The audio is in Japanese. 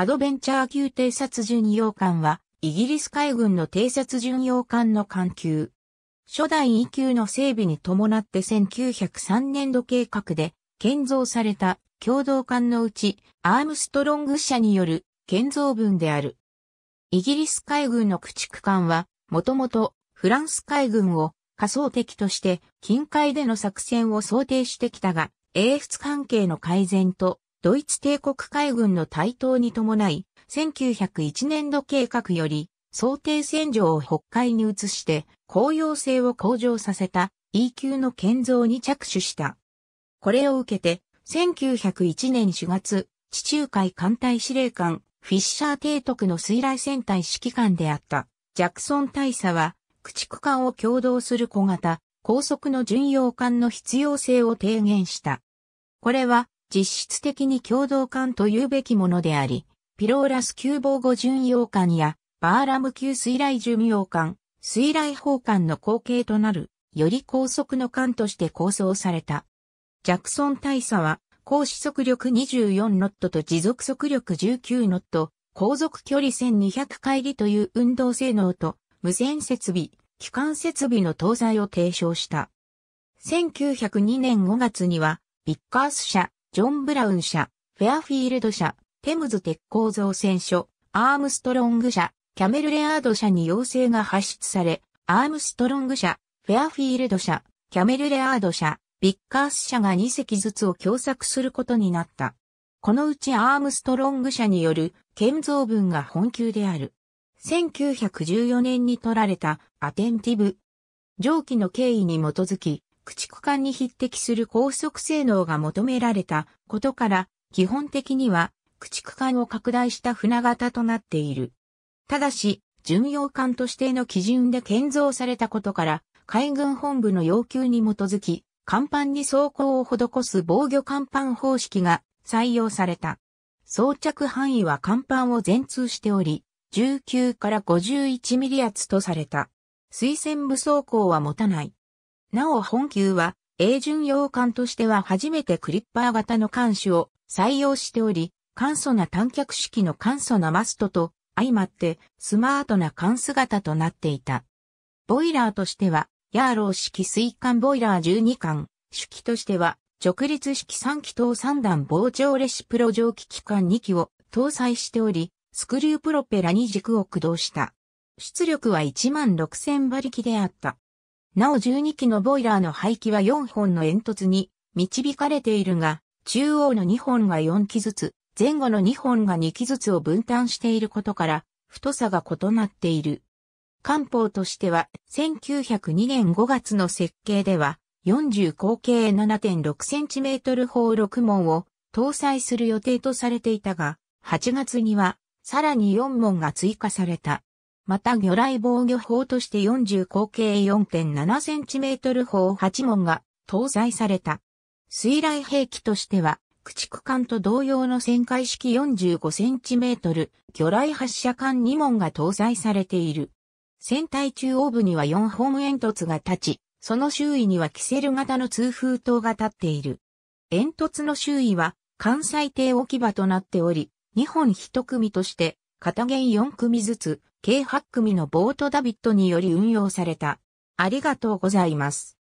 アドベンチャー級偵察巡洋艦は、イギリス海軍の偵察巡洋艦の艦級。初代 E 級の整備に伴って1903年度計画で建造された共同艦のうちアームストロング社による建造分である。イギリス海軍の駆逐艦は、もともとフランス海軍を仮想敵として近海での作戦を想定してきたが、英仏関係の改善とドイツ帝国海軍の台頭に伴い、1901年度計画より、想定戦場を北海に移して、公用性を向上させた E 級の建造に着手した。これを受けて、1901年4月、地中海艦隊司令官、フィッシャー提督の水雷戦隊指揮官であった、ジャクソン大佐は、駆逐艦を共同する小型、高速の巡洋艦の必要性を提言した。これは、実質的に共同艦というべきものであり、ピローラス級防護巡洋艦やバーラム級水雷巡洋艦、水雷砲艦の後継となる、より高速の艦として構想された。ジャクソン大佐は、高視速力24ノットと持続速力19ノット、航続距離1200回里という運動性能と、無線設備、機関設備の搭載を提唱した。1902年5月には、ビッカース社、ジョン・ブラウン社、フェアフィールド社、テムズ鉄鋼造船所、アームストロング社、キャメルレアード社に要請が発出され、アームストロング社、フェアフィールド社、キャメルレアード社、ビッカース社が2隻ずつを共作することになった。このうちアームストロング社による建造分が本級である。1914年に取られたアテンティブ。上記の経緯に基づき、駆逐艦に匹敵する高速性能が求められたことから、基本的には駆逐艦を拡大した船型となっている。ただし、巡洋艦としての基準で建造されたことから、海軍本部の要求に基づき、甲板に装甲を施す防御甲板方式が採用された。装着範囲は甲板を全通しており、19から51ミリ圧とされた。推薦武装甲は持たない。なお本級は、A 巡洋艦としては初めてクリッパー型の艦種を採用しており、簡素な短脚式の簡素なマストと相まってスマートな艦姿となっていた。ボイラーとしては、ヤーロー式水管ボイラー12艦、主機としては、直立式3機等3段膨張レシプロ蒸気機関2機を搭載しており、スクリュープロペラに軸を駆動した。出力は16,000馬力であった。なお12機のボイラーの排気は4本の煙突に導かれているが、中央の2本が4機ずつ、前後の2本が2機ずつを分担していることから、太さが異なっている。官報としては、1902年5月の設計では、40口径 7.6cm 砲6門を搭載する予定とされていたが、8月には、さらに4門が追加された。また魚雷防御砲として40口径 4.7cm 砲8門が搭載された。水雷兵器としては、駆逐艦と同様の旋回式 45cm 魚雷発射艦2門が搭載されている。船体中央部には4本煙突が立ち、その周囲にはキセル型の通風塔が立っている。煙突の周囲は関西艇置き場となっており、2本一組として片弦4組ずつ、計8組のボートダビットにより運用された。ありがとうございます。